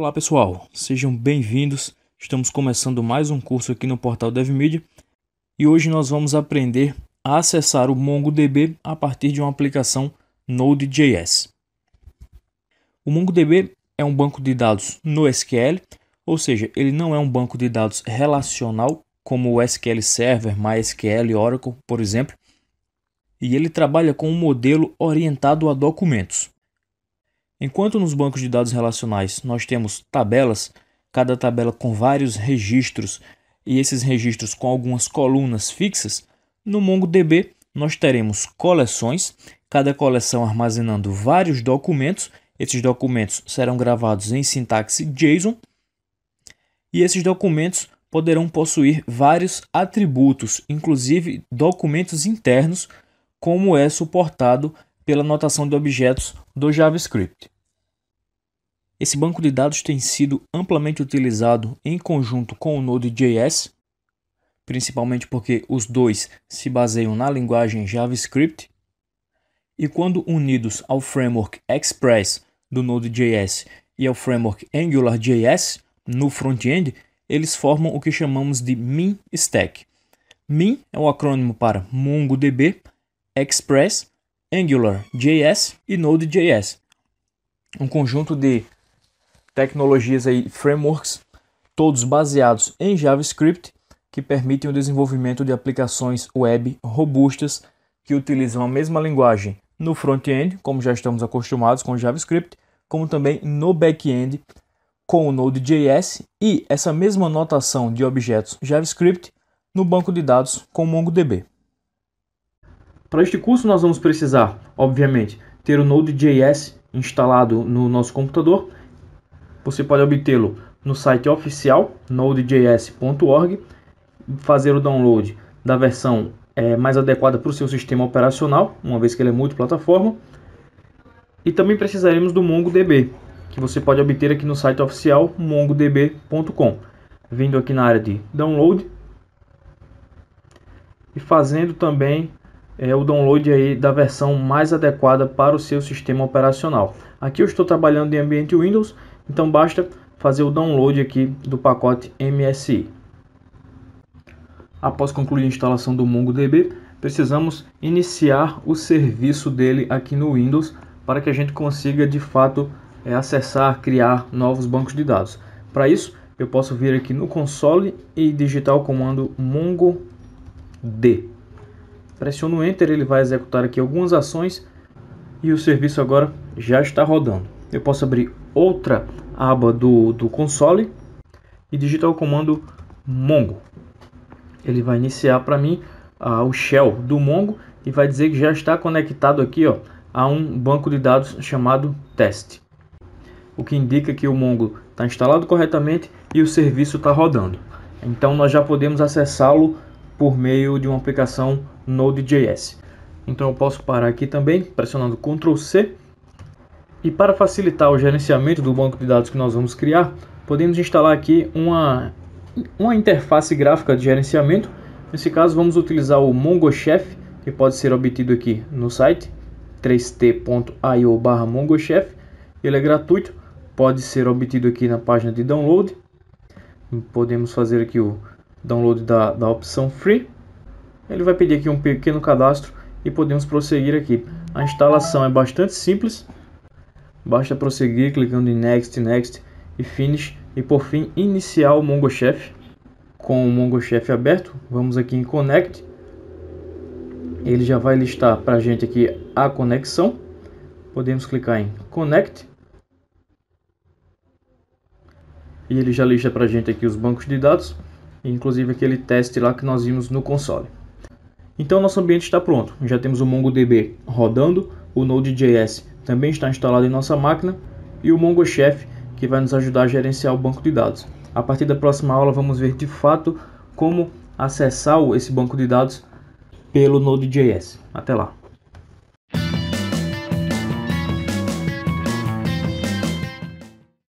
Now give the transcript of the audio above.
Olá pessoal, sejam bem-vindos. Estamos começando mais um curso aqui no portal DevMedia e hoje nós vamos aprender a acessar o MongoDB a partir de uma aplicação Node.js. O MongoDB é um banco de dados no SQL, ou seja, ele não é um banco de dados relacional como o SQL Server, MySQL, Oracle, por exemplo, e ele trabalha com um modelo orientado a documentos. Enquanto nos bancos de dados relacionais nós temos tabelas, cada tabela com vários registros e esses registros com algumas colunas fixas, no MongoDB nós teremos coleções, cada coleção armazenando vários documentos. Esses documentos serão gravados em sintaxe JSON e esses documentos poderão possuir vários atributos, inclusive documentos internos, como é suportado pela notação de objetos do JavaScript. Esse banco de dados tem sido amplamente utilizado em conjunto com o Node.js, principalmente porque os dois se baseiam na linguagem JavaScript. E quando unidos ao framework Express do Node.js e ao framework AngularJS no front-end, eles formam o que chamamos de min stack. Min é o um acrônimo para MongoDB, Express, AngularJS e Node.js. Um conjunto de tecnologias e frameworks, todos baseados em JavaScript, que permitem o desenvolvimento de aplicações web robustas que utilizam a mesma linguagem no front-end, como já estamos acostumados com JavaScript, como também no back-end com o Node.js e essa mesma notação de objetos JavaScript no banco de dados com MongoDB. Para este curso nós vamos precisar, obviamente, ter o Node.js instalado no nosso computador você pode obtê-lo no site oficial node.js.org, fazer o download da versão é, mais adequada para o seu sistema operacional, uma vez que ele é multiplataforma. E também precisaremos do MongoDB, que você pode obter aqui no site oficial mongodb.com. Vindo aqui na área de download e fazendo também é, o download aí da versão mais adequada para o seu sistema operacional. Aqui eu estou trabalhando em ambiente Windows, então basta fazer o download aqui do pacote MSI. Após concluir a instalação do MongoDB, precisamos iniciar o serviço dele aqui no Windows para que a gente consiga de fato é, acessar, criar novos bancos de dados. Para isso, eu posso vir aqui no console e digitar o comando mongod. Pressiono Enter, ele vai executar aqui algumas ações e o serviço agora já está rodando. Eu posso abrir outra aba do, do console e digitar o comando mongo. Ele vai iniciar para mim uh, o shell do mongo e vai dizer que já está conectado aqui ó, a um banco de dados chamado test. O que indica que o mongo está instalado corretamente e o serviço está rodando. Então nós já podemos acessá-lo por meio de uma aplicação Node.js. Então eu posso parar aqui também pressionando Ctrl C e para facilitar o gerenciamento do banco de dados que nós vamos criar, podemos instalar aqui uma, uma interface gráfica de gerenciamento. Nesse caso, vamos utilizar o MongoChef, que pode ser obtido aqui no site 3t.io MongoChef. Ele é gratuito, pode ser obtido aqui na página de download. Podemos fazer aqui o download da, da opção free. Ele vai pedir aqui um pequeno cadastro e podemos prosseguir aqui. A instalação é bastante simples Basta prosseguir clicando em Next, Next e Finish e por fim iniciar o MongoChef. Com o MongoChef aberto, vamos aqui em Connect. Ele já vai listar para a gente aqui a conexão. Podemos clicar em Connect. E ele já lista para a gente aqui os bancos de dados, inclusive aquele teste lá que nós vimos no console. Então nosso ambiente está pronto. Já temos o MongoDB rodando, o Node.js também está instalado em nossa máquina, e o MongoChef, que vai nos ajudar a gerenciar o banco de dados. A partir da próxima aula vamos ver de fato como acessar esse banco de dados pelo Node.js. Até lá!